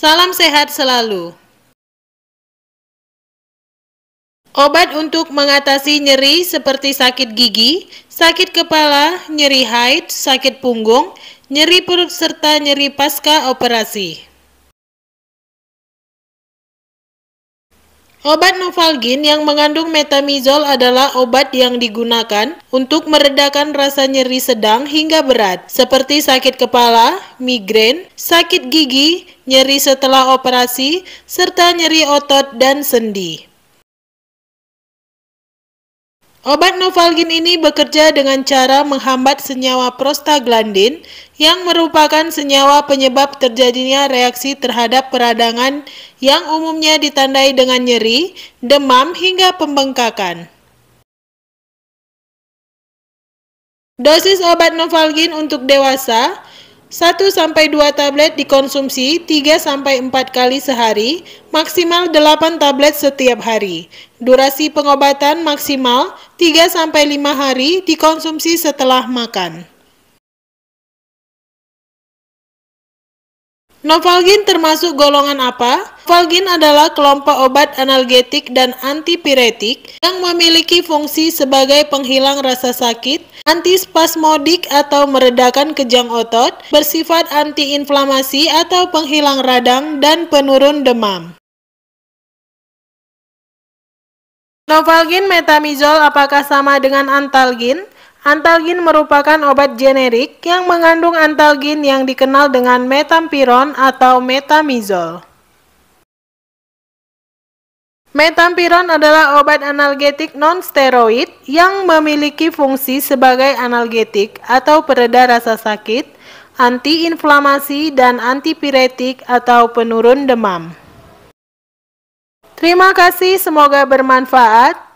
Salam sehat selalu. Obat untuk mengatasi nyeri seperti sakit gigi, sakit kepala, nyeri haid, sakit punggung, nyeri perut serta nyeri pasca operasi. Obat Novalgin yang mengandung metamizol adalah obat yang digunakan untuk meredakan rasa nyeri sedang hingga berat, seperti sakit kepala, migrain, sakit gigi, nyeri setelah operasi, serta nyeri otot dan sendi. Obat Novalgin ini bekerja dengan cara menghambat senyawa prostaglandin yang merupakan senyawa penyebab terjadinya reaksi terhadap peradangan yang umumnya ditandai dengan nyeri, demam, hingga pembengkakan. Dosis obat Novalgin untuk dewasa 1-2 tablet dikonsumsi 3-4 kali sehari, maksimal 8 tablet setiap hari. Durasi pengobatan maksimal 3-5 hari dikonsumsi setelah makan. Novalgin termasuk golongan apa? Novalgin adalah kelompok obat analgetik dan antipiretik yang memiliki fungsi sebagai penghilang rasa sakit, antispasmodik atau meredakan kejang otot, bersifat antiinflamasi atau penghilang radang, dan penurun demam. Novalgin metamizol apakah sama dengan antalgin? Antalgin merupakan obat generik yang mengandung antalgin yang dikenal dengan metampiron atau metamizol. Metampiron adalah obat analgetik non-steroid yang memiliki fungsi sebagai analgetik atau pereda rasa sakit, antiinflamasi, dan antipiretik atau penurun demam. Terima kasih, semoga bermanfaat.